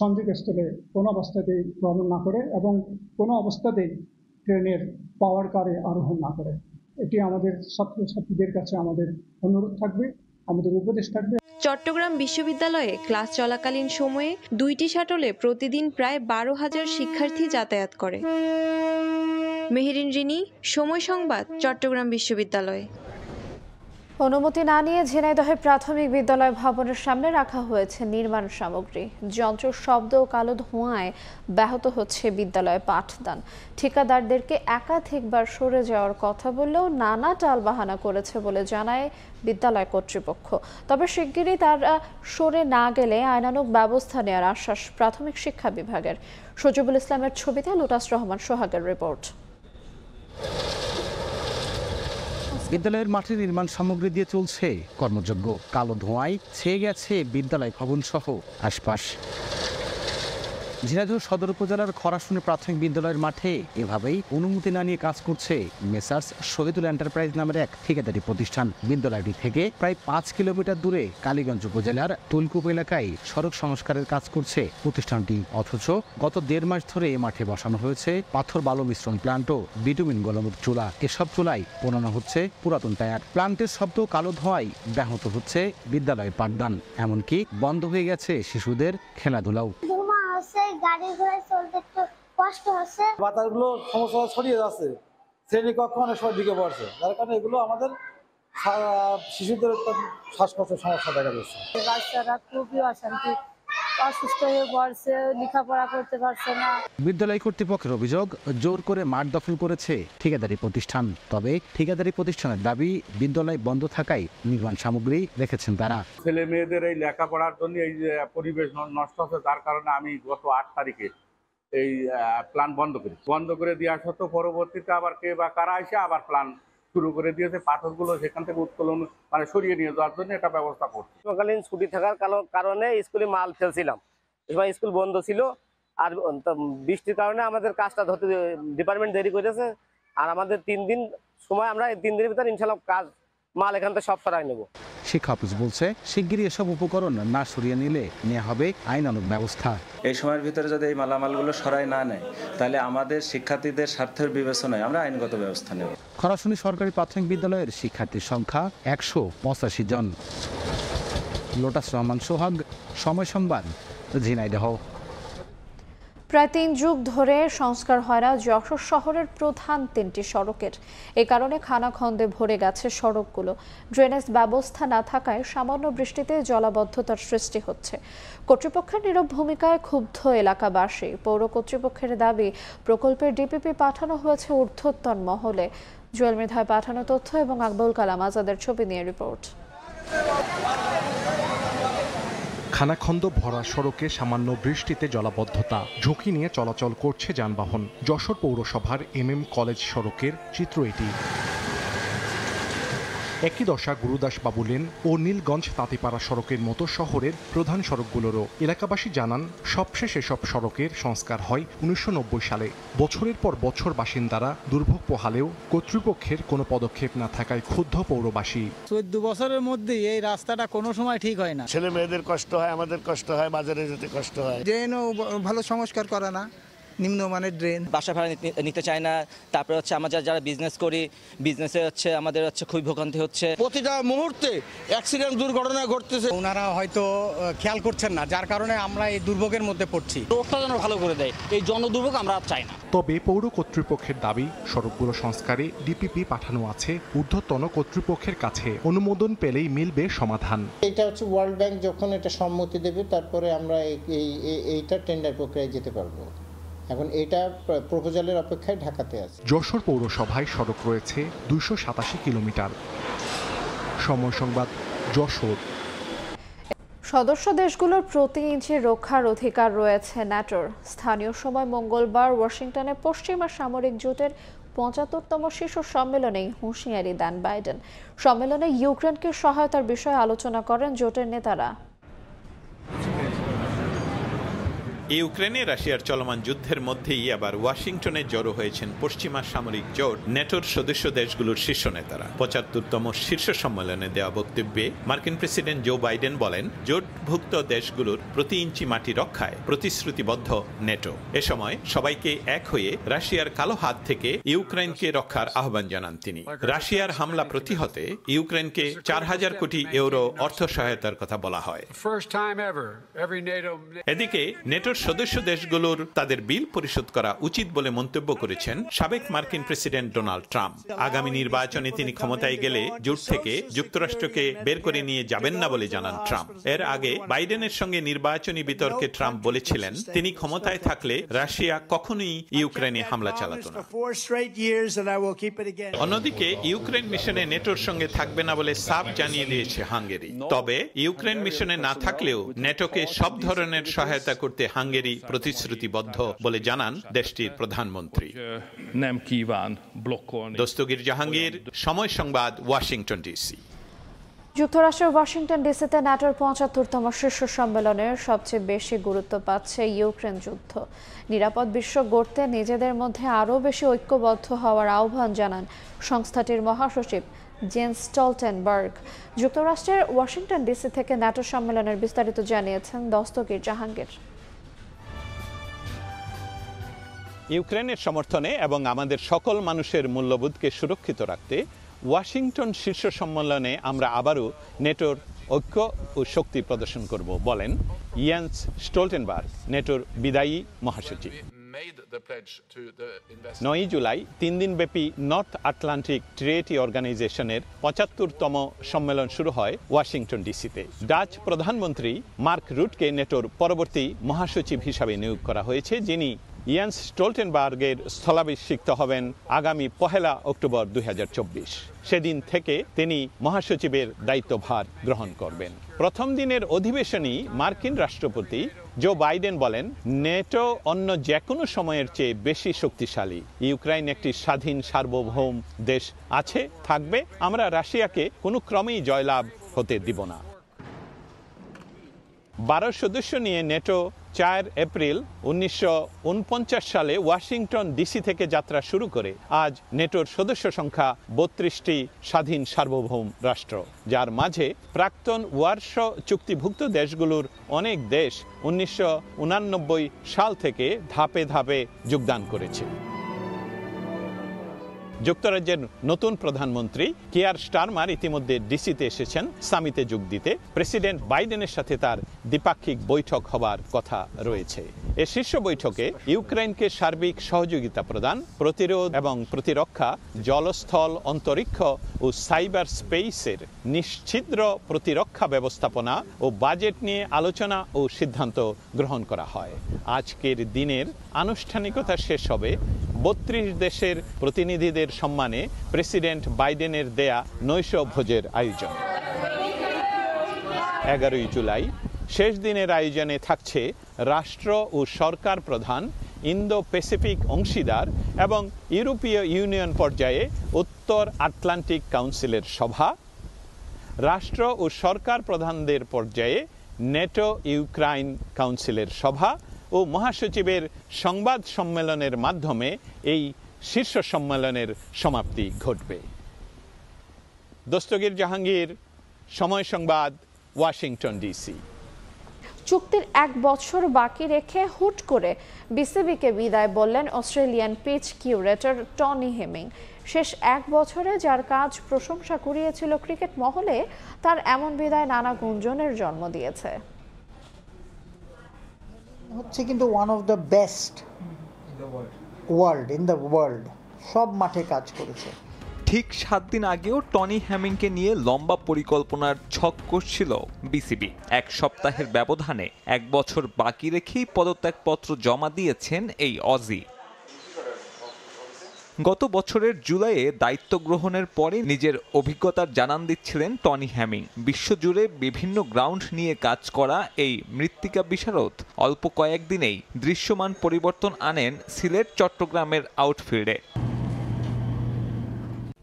Speaker 9: সংযোগ কোনো অবস্থাতেই ভ্রমণ না করে এবং কোনো অবস্থাতেই ট্রেনের পাওয়ার কারে আরোহণ না করে এটি আমাদের ছাত্রছাত্রীদের কাছে আমাদের অনুরোধ থাকবে আমাদের উপদেশ থাকবে
Speaker 12: চট্টগ্রাম বিশ্ববিদ্যালয়ে ক্লাস চলাকালীন সময়ে দুইটি শাটলে প্রতিদিন প্রায় বারো হাজার শিক্ষার্থী যাতায়াত করে মেহেরিন রিনি সময়
Speaker 1: সংবাদ চট্টগ্রাম বিশ্ববিদ্যালয় অনুমতি না নিয়ে ঝিনাইদহে প্রাথমিক বিদ্যালয় ভবনের সামনে রাখা হয়েছে নির্মাণ সামগ্রী যন্ত্র শব্দ ও কালো ধোঁয়ায় ব্যাহত হচ্ছে বিদ্যালয়ে পাঠদান ঠিকাদারদেরকে একাধিকবার সরে যাওয়ার কথা বললেও নানা টালবাহানা করেছে বলে জানায় বিদ্যালয় কর্তৃপক্ষ তবে শিগগিরই তারা সরে না গেলে আইনানুক ব্যবস্থা নেওয়ার আশ্বাস প্রাথমিক শিক্ষা বিভাগের সজিবুল ইসলামের ছবিতে লোটাস রহমান সোহাগের রিপোর্ট
Speaker 8: বিদ্যালয়ের মাঠে নির্মাণ সামগ্রী দিয়ে চলছে কর্মযজ্ঞ কালো ধোঁয়ায় ছেয়ে গেছে বিদ্যালয় সহ আশপাশ ঝিনাইদহ সদর উপজেলার খরাশুনি প্রাথমিক বিদ্যালয়ের মাঠে এভাবেই অনুমতি না নিয়ে কাজ করছে মেসার্স শহীদুল এন্টারপ্রাইজ নামের এক ঠিকাদারি প্রতিষ্ঠান বিদ্যালয়টি থেকে প্রায় পাঁচ কিলোমিটার দূরে কালীগঞ্জ উপজেলার তুলকুপ এলাকায় সড়ক সংস্কারের কাজ করছে প্রতিষ্ঠানটি অথচ গত দেড় মাস ধরে এ মাঠে বসানো হয়েছে পাথর বালু মিশ্রণ প্লান্ট ও বিটুমিন গলম চুলা এসব চুলাই পোড়ানো হচ্ছে পুরাতন টায়ার প্লান্টের শব্দ কালো ধোঁয়ায় ব্যাহত হচ্ছে বিদ্যালয়ের পাঠদান এমনকি বন্ধ হয়ে গেছে শিশুদের খেলাধুলাও
Speaker 7: হচ্ছে গাড়ি ঘোড়ায় চলতে একটু কষ্ট হচ্ছে
Speaker 8: বাতাসগুলো সমস্যা ছড়িয়ে যাচ্ছে শ্রেণীকক্ষ অনেক সময় ঢুকে পড়ছে যার কারণে এগুলো আমাদের শিশুদের শ্বাসকষ্ট সমস্যা দেখা যাচ্ছে
Speaker 1: বাচ্চারা খুবই অশান্তি অসুস্থ হয়ে পড়ছে লেখাপড়া করতে পারছে না
Speaker 8: বিদ্যালয় কর্তৃপক্ষের অভিযোগ জোর করে মাঠ দখল করেছে ঠিকাদারি প্রতিষ্ঠান তবে ঠিকাদারি প্রতিষ্ঠানের দাবি বিদ্যালয় বন্ধ থাকায় নির্মাণ সামগ্রী রেখেছেন তারা
Speaker 4: ছেলে মেয়েদের এই লেখাপড়ার জন্য এই যে পরিবেশ নষ্ট হচ্ছে তার কারণে আমি গত আট তারিখে এই প্ল্যান বন্ধ করি বন্ধ করে দেওয়া সত্ত্বেও পরবর্তীতে আবার কে বা কারা এসে আবার প্ল্যান শুরু করে দিয়েছে পাথরগুলো সেখান থেকে উত্তোলন মানে সরিয়ে নিয়ে
Speaker 2: যাওয়ার জন্য এটা ব্যবস্থা করছে সকালীন ছুটি থাকার কারণে স্কুলে মাল ফেলছিলাম এবার স্কুল বন্ধ ছিল আর বৃষ্টির কারণে আমাদের কাজটা ধরতে ডিপার্টমেন্ট দেরি করেছে আর আমাদের তিন দিন সময় আমরা তিন দিনের ভিতরে ইনশাল্লাহ কাজ মাল এখান থেকে সব সরাই নেব
Speaker 8: শেখ হাফিজ বলছে শিগগিরই এসব উপকরণ না সরিয়ে নিলে নেওয়া হবে আইনানুক ব্যবস্থা
Speaker 5: এই সময়ের ভিতরে যদি এই মালামালগুলো সরাই না নেয় তাহলে আমাদের শিক্ষার্থীদের স্বার্থের বিবেচনায় আমরা
Speaker 8: আইনগত ব্যবস্থা নেব খরাশুনি সরকারি প্রাথমিক বিদ্যালয়ের শিক্ষার্থীর সংখ্যা একশো পঁচাশি জন লোটাস রহমান সোহাগ সময় সংবাদ ঝিনাইদহ
Speaker 1: প্রায় তিন যুগ ধরে সংস্কার হয় না যশোর শহরের প্রধান তিনটি সড়কের এ কারণে খানাখন্দে ভরে গেছে সড়কগুলো ড্রেনেজ ব্যবস্থা না থাকায় সামান্য বৃষ্টিতে জলাবদ্ধতার সৃষ্টি হচ্ছে কর্তৃপক্ষের নীরব ভূমিকায় ক্ষুব্ধ এলাকাবাসী পৌর কর্তৃপক্ষের দাবি প্রকল্পের ডিপিপি পাঠানো হয়েছে ঊর্ধ্বতন মহলে জুয়েল মৃধায় পাঠানো তথ্য এবং আকবুল কালাম আজাদের ছবি নিয়ে রিপোর্ট
Speaker 6: খানাখন্দ ভরা সড়কে সামান্য বৃষ্টিতে জলাবদ্ধতা ঝুঁকি নিয়ে চলাচল করছে যানবাহন যশোর পৌরসভার এম এম কলেজ সড়কের চিত্র এটি একই দশা গুরুদাস বাবু লেন ও নীলগঞ্জ তাঁতিপাড়া সড়কের মতো শহরের প্রধান সড়কগুলোরও এলাকাবাসী জানান সবশেষ এসব সড়কের সংস্কার হয় উনিশশো সালে বছরের পর বছর বাসিন্দারা দুর্ভোগ পোহালেও কর্তৃপক্ষের কোনো পদক্ষেপ না থাকায় ক্ষুব্ধ পৌরবাসী
Speaker 8: চোদ্দ বছরের মধ্যে এই রাস্তাটা কোনো সময় ঠিক হয় না ছেলে মেয়েদের কষ্ট হয় আমাদের কষ্ট হয় বাজারে যেতে কষ্ট হয় ড্রেনও
Speaker 3: ভালো সংস্কার করা না নিম্নমানের ড্রেন বাসা
Speaker 5: ভাড়া নিতে চায় না তারপরে হচ্ছে
Speaker 3: আমরা যারা বিজনেস করি বিজনেসে হচ্ছে আমাদের হচ্ছে খুবই ভোগান্তি হচ্ছে প্রতিটা মুহূর্তে
Speaker 8: অ্যাক্সিডেন্ট দুর্ঘটনা ঘটতেছে ওনারা হয়তো খেয়াল করছেন না যার কারণে আমরা এই দুর্ভোগের মধ্যে পড়ছি রোডটা যেন ভালো করে দেয় এই জনদুর্ভোগ আমরা চাই না
Speaker 6: তবে পৌর কর্তৃপক্ষের দাবি সড়কগুলো সংস্কারে ডিপিপি পাঠানো আছে ঊর্ধ্বতন কর্তৃপক্ষের কাছে অনুমোদন পেলেই মিলবে সমাধান
Speaker 3: এটা হচ্ছে ওয়ার্ল্ড ব্যাংক যখন এটা সম্মতি দেবে তারপরে আমরা এই এইটা টেন্ডার প্রক্রিয়ায় যেতে পারবো এখন এটা প্রপোজালের অপেক্ষায় ঢাকাতে আছে
Speaker 6: যশোর পৌরসভায় সড়ক রয়েছে দুশো সাতাশি কিলোমিটার সময় সংবাদ
Speaker 1: যশোর সদস্য দেশগুলোর প্রতি ইঞ্চি রক্ষার অধিকার রয়েছে ন্যাটোর স্থানীয় সময় মঙ্গলবার ওয়াশিংটনে পশ্চিমা সামরিক জোটের পঁচাত্তরতম শীর্ষ সম্মেলনে হুঁশিয়ারি দেন বাইডেন সম্মেলনে ইউক্রেনকে সহায়তার বিষয়ে আলোচনা করেন জোটের নেতারা
Speaker 11: ইউক্রেনে রাশিয়ার চলমান যুদ্ধের মধ্যেই আবার ওয়াশিংটনে জড়ো হয়েছেন পশ্চিমা সামরিক জোট নেটোর সদস্য দেশগুলোর শীর্ষ নেতারা পঁচাত্তরতম শীর্ষ সম্মেলনে দেওয়া বক্তব্যে মার্কিন প্রেসিডেন্ট জো বাইডেন বলেন জোটভুক্ত দেশগুলোর প্রতি ইঞ্চি মাটি রক্ষায় প্রতিশ্রুতিবদ্ধ নেটো এ সময় সবাইকে এক হয়ে রাশিয়ার কালো হাত থেকে ইউক্রেনকে রক্ষার আহ্বান জানান তিনি রাশিয়ার হামলা প্রতিহতে ইউক্রেনকে চার হাজার কোটি ইউরো অর্থ সহায়তার কথা বলা হয় এদিকে নেটোর সদস্য দেশগুলোর তাদের বিল পরিশোধ করা উচিত বলে মন্তব্য করেছেন সাবেক মার্কিন প্রেসিডেন্ট ডোনাল্ড ট্রাম্প আগামী নির্বাচনে তিনি ক্ষমতায় গেলে জোট থেকে যুক্তরাষ্ট্রকে বের করে নিয়ে যাবেন না বলে জানান ট্রাম্প এর আগে বাইডেনের সঙ্গে নির্বাচনী বিতর্কে ট্রাম্প বলেছিলেন তিনি ক্ষমতায় থাকলে রাশিয়া কখনোই ইউক্রেনে হামলা চালাত না অন্যদিকে ইউক্রেন মিশনে নেটোর সঙ্গে থাকবে না বলে সাফ জানিয়ে দিয়েছে হাঙ্গেরি তবে ইউক্রেন মিশনে না থাকলেও নেটোকে সব ধরনের সহায়তা করতে হাঙ্গেরি সর্বাঙ্গেরই প্রতিশ্রুতিবদ্ধ বলে জানান দেশটির প্রধানমন্ত্রী দস্তগীর জাহাঙ্গীর সময় সংবাদ ওয়াশিংটন ডিসি
Speaker 1: যুক্তরাষ্ট্রের ওয়াশিংটন ডিসিতে ন্যাটোর পঁচাত্তরতম শীর্ষ সম্মেলনের সবচেয়ে বেশি গুরুত্ব পাচ্ছে ইউক্রেন যুদ্ধ নিরাপদ বিশ্ব গড়তে নিজেদের মধ্যে আরও বেশি ঐক্যবদ্ধ হওয়ার আহ্বান জানান সংস্থাটির মহাসচিব জেন্স টলটেনবার্গ যুক্তরাষ্ট্রের ওয়াশিংটন ডিসি থেকে ন্যাটো সম্মেলনের বিস্তারিত জানিয়েছেন দস্তগীর জাহাঙ্গীর
Speaker 11: ইউক্রেনের সমর্থনে এবং আমাদের সকল মানুষের মূল্যবোধকে সুরক্ষিত রাখতে ওয়াশিংটন শীর্ষ সম্মেলনে আমরা আবারও নেটোর ঐক্য ও শক্তি প্রদর্শন করব বলেন ইয়ান্স স্টোলটেনবার্গ নেটোর বিদায়ী মহাসচিব নয়ই জুলাই তিন দিনব্যাপী নর্থ আটলান্টিক ট্রেটি অর্গানাইজেশনের পঁচাত্তরতম সম্মেলন শুরু হয় ওয়াশিংটন ডিসিতে ডাচ প্রধানমন্ত্রী মার্ক রুটকে নেটোর পরবর্তী মহাসচিব হিসাবে নিয়োগ করা হয়েছে যিনি ইয়ান্স স্টোলটেনবার্গের স্থলাভিষিক্ত হবেন আগামী পহেলা অক্টোবর দুই সেদিন থেকে তিনি মহাসচিবের দায়িত্বভার গ্রহণ করবেন প্রথম দিনের অধিবেশনই মার্কিন রাষ্ট্রপতি জো বাইডেন বলেন নেটো অন্য যে কোনো সময়ের চেয়ে বেশি শক্তিশালী ইউক্রাইন একটি স্বাধীন সার্বভৌম দেশ আছে থাকবে আমরা রাশিয়াকে কোনো ক্রমেই জয়লাভ হতে দিব না বারো সদস্য নিয়ে নেটো চার এপ্রিল উনিশশো সালে ওয়াশিংটন ডিসি থেকে যাত্রা শুরু করে আজ নেটোর সদস্য সংখ্যা বত্রিশটি স্বাধীন সার্বভৌম রাষ্ট্র যার মাঝে প্রাক্তন ওয়ার্স চুক্তিভুক্ত দেশগুলোর অনেক দেশ উনিশশো সাল থেকে ধাপে ধাপে যোগদান করেছে যুক্তরাজ্যের নতুন প্রধানমন্ত্রী কেয়ার স্টারমার ইতিমধ্যে ডিসিতে এসেছেন সামিতে যোগ দিতে প্রেসিডেন্ট বাইডেনের সাথে তার দ্বিপাক্ষিক বৈঠক হবার কথা রয়েছে এ শীর্ষ বৈঠকে ইউক্রেনকে সার্বিক সহযোগিতা প্রদান প্রতিরোধ এবং প্রতিরক্ষা জলস্থল অন্তরিক্ষ ও সাইবার স্পেসের নিশ্ছিদ্র প্রতিরক্ষা ব্যবস্থাপনা ও বাজেট নিয়ে আলোচনা ও সিদ্ধান্ত গ্রহণ করা হয় আজকের দিনের আনুষ্ঠানিকতা শেষ হবে বত্রিশ দেশের প্রতিনিধিদের সম্মানে প্রেসিডেন্ট বাইডেনের দেয়া নৈশ ভোজের আয়োজন এগারোই জুলাই শেষ দিনের আয়োজনে থাকছে রাষ্ট্র ও সরকার প্রধান ইন্দো প্যাসিফিক অংশীদার এবং ইউরোপীয় ইউনিয়ন পর্যায়ে উত্তর আটলান্টিক কাউন্সিলের সভা রাষ্ট্র ও সরকার প্রধানদের পর্যায়ে নেটো ইউক্রাইন কাউন্সিলের সভা ও মহাসচিবের সংবাদ সম্মেলনের মাধ্যমে এই শীর্ষ সম্মেলনের সমাপ্তি ঘটবে দস্তগীর জাহাঙ্গীর সময় সংবাদ ওয়াশিংটন ডিসি
Speaker 1: চুক্তির এক বছর বাকি রেখে হুট করে বিসিবিকে বিদায় বললেন Australian pitch curator Tony Hemming শেষ এক বছরে যার কাজ প্রশংসা কুড়িয়েছিল ক্রিকেট মহলে তার এমন বিদায় নানা গুঞ্জনের জন্ম দিয়েছে হচ্ছে কিন্তু
Speaker 3: one of the best world in the world সব মাঠে কাজ
Speaker 5: করেছে ঠিক সাত দিন আগেও টনি হ্যামিংকে নিয়ে লম্বা পরিকল্পনার ছক করছিল বিসিবি এক সপ্তাহের ব্যবধানে এক বছর বাকি রেখেই পদত্যাগপত্র জমা দিয়েছেন এই অজি গত বছরের জুলাইয়ে দায়িত্ব গ্রহণের পরে নিজের অভিজ্ঞতার জানান দিচ্ছিলেন টনি হ্যামিং বিশ্বজুড়ে বিভিন্ন গ্রাউন্ড নিয়ে কাজ করা এই মৃত্তিকা বিশারদ অল্প কয়েকদিনেই দৃশ্যমান পরিবর্তন আনেন সিলেট চট্টগ্রামের আউটফিল্ডে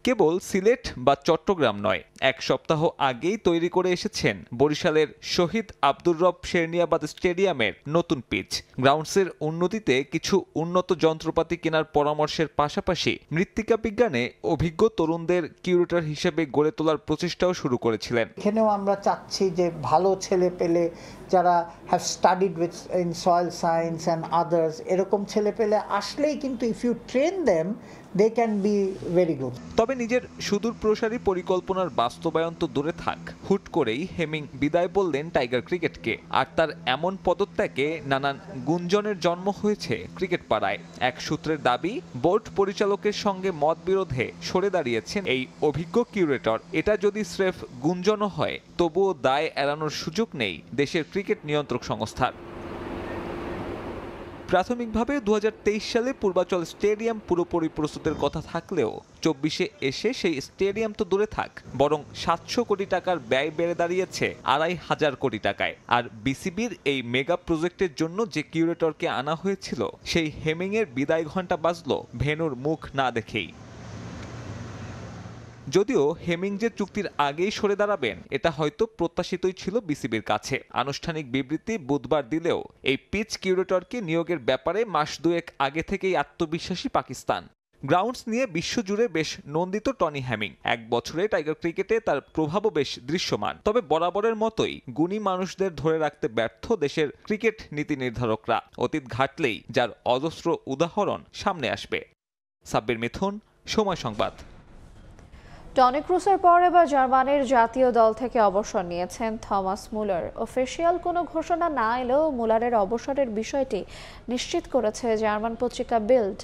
Speaker 5: কেবল সিলেট বা চট্টগ্রাম নয় এক সপ্তাহ আগেই তৈরি করে এসেছেন বরিশালের শহীদ আব্দুর রব শেরনিয়াবাদ স্টেডিয়ামের নতুন পিচ গ্রাউন্ডসের উন্নতিতে কিছু উন্নত যন্ত্রপাতি কেনার পরামর্শের পাশাপাশি মৃত্তিকা বিজ্ঞানে অভিজ্ঞ তরুণদের কিউরেটর হিসেবে গড়ে তোলার প্রচেষ্টাও শুরু করেছিলেন
Speaker 3: এখানেও আমরা চাচ্ছি যে ভালো ছেলে পেলে যারা have studied with in soil science and others এরকম ছেলে পেলে আসলেই কিন্তু if you train them they can be very good
Speaker 5: তবে নিজের সুদূর প্রসারী পরিকল্পনার বাস্তবায়ন তো দূরে থাক হুট করেই হেমিং বিদায় বললেন টাইগার ক্রিকেটকে আর তার এমন পদত্যাগে নানান গুঞ্জনের জন্ম হয়েছে ক্রিকেট পাড়ায় এক সূত্রের দাবি বোর্ড পরিচালকের সঙ্গে মত বিরোধে সরে দাঁড়িয়েছেন এই অভিজ্ঞ কিউরেটর এটা যদি স্রেফ গুঞ্জনও হয় তবুও দায় এড়ানোর সুযোগ নেই দেশের ক্রিকেট নিয়ন্ত্রক সংস্থার প্রাথমিকভাবে দু সালে পূর্বাচল স্টেডিয়াম পুরোপুরি প্রস্তুতের কথা থাকলেও চব্বিশে এসে সেই স্টেডিয়াম তো দূরে থাক বরং সাতশো কোটি টাকার ব্যয় বেড়ে দাঁড়িয়েছে আড়াই হাজার কোটি টাকায় আর বিসিবির এই মেগা প্রজেক্টের জন্য যে কিউরেটরকে আনা হয়েছিল সেই হেমিংয়ের বিদায় ঘণ্টা বাজল ভেনুর মুখ না দেখেই যদিও হেমিংজে চুক্তির আগেই সরে দাঁড়াবেন এটা হয়তো প্রত্যাশিতই ছিল বিসিবির কাছে আনুষ্ঠানিক বিবৃতি বুধবার দিলেও এই পিচ কিউরেটরকে নিয়োগের ব্যাপারে মাস দুয়েক আগে থেকেই আত্মবিশ্বাসী পাকিস্তান গ্রাউন্ডস নিয়ে বিশ্বজুড়ে বেশ নন্দিত টনি হ্যামিং এক বছরে টাইগার ক্রিকেটে তার প্রভাবও বেশ দৃশ্যমান তবে বরাবরের মতোই গুণী মানুষদের ধরে রাখতে ব্যর্থ দেশের ক্রিকেট নীতি নির্ধারকরা অতীত ঘাটলেই যার অজস্র উদাহরণ সামনে আসবে সাব্বির মিথুন সময় সংবাদ
Speaker 1: টনি ক্রুসের পর এবার জার্মানির জাতীয় দল থেকে অবসর নিয়েছেন থমাস মুলার অফিসিয়াল কোনো ঘোষণা না এলেও মুলারের অবসরের বিষয়টি নিশ্চিত করেছে জার্মান পত্রিকা বিল্ড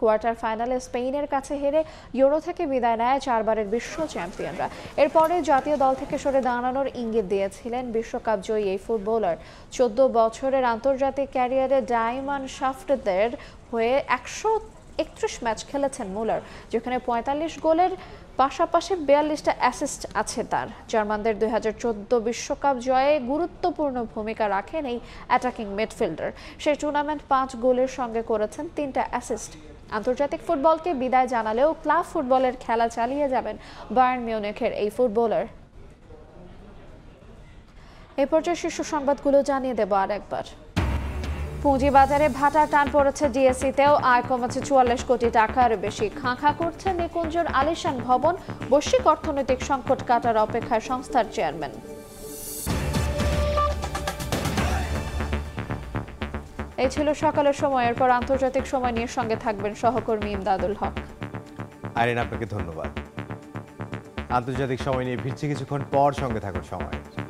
Speaker 1: কোয়ার্টার ফাইনালে স্পেনের কাছে হেরে ইউরো থেকে বিদায় নেয় চারবারের বিশ্ব চ্যাম্পিয়নরা এরপরে জাতীয় দল থেকে সরে দাঁড়ানোর ইঙ্গিত দিয়েছিলেন বিশ্বকাপ জয়ী এই ফুটবলার চোদ্দ বছরের আন্তর্জাতিক ক্যারিয়ারে ডায়মন্ড শাফটদের হয়ে একশো একত্রিশ ম্যাচ খেলেছেন মুলার যেখানে পঁয়তাল্লিশ গোলের পাশাপাশি বিয়াল্লিশটা অ্যাসিস্ট আছে তার জার্মানদের দুই বিশ্বকাপ জয়ে গুরুত্বপূর্ণ ভূমিকা রাখেন এই অ্যাটাকিং মিডফিল্ডার সেই টুর্নামেন্ট পাঁচ গোলের সঙ্গে করেছেন তিনটা অ্যাসিস্ট আন্তর্জাতিক ফুটবলকে বিদায় জানালেও ক্লাব ফুটবলের খেলা চালিয়ে যাবেন বায়ার্ন মিউনিখের এই ফুটবলার এ পর্যায়ে শীর্ষ সংবাদগুলো জানিয়ে দেব আর একবার পুঁজিবাজারে ভাটার টান পড়েছে ডিএসসিতেও আয় কমেছে চুয়াল্লিশ কোটি টাকার বেশি খাঁখা করছে নিকুঞ্জর আলিশান ভবন বৈশ্বিক অর্থনৈতিক সংকট কাটার অপেক্ষায় সংস্থার চেয়ারম্যান এই ছিল সকালের সময়ের পর আন্তর্জাতিক সময় নিয়ে সঙ্গে থাকবেন সহকর্মী ইমদাদুল হক
Speaker 7: আইরিন আপনাকে ধন্যবাদ আন্তর্জাতিক সময় নিয়ে ফিরছি কিছুক্ষণ পর সঙ্গে থাকুন সময়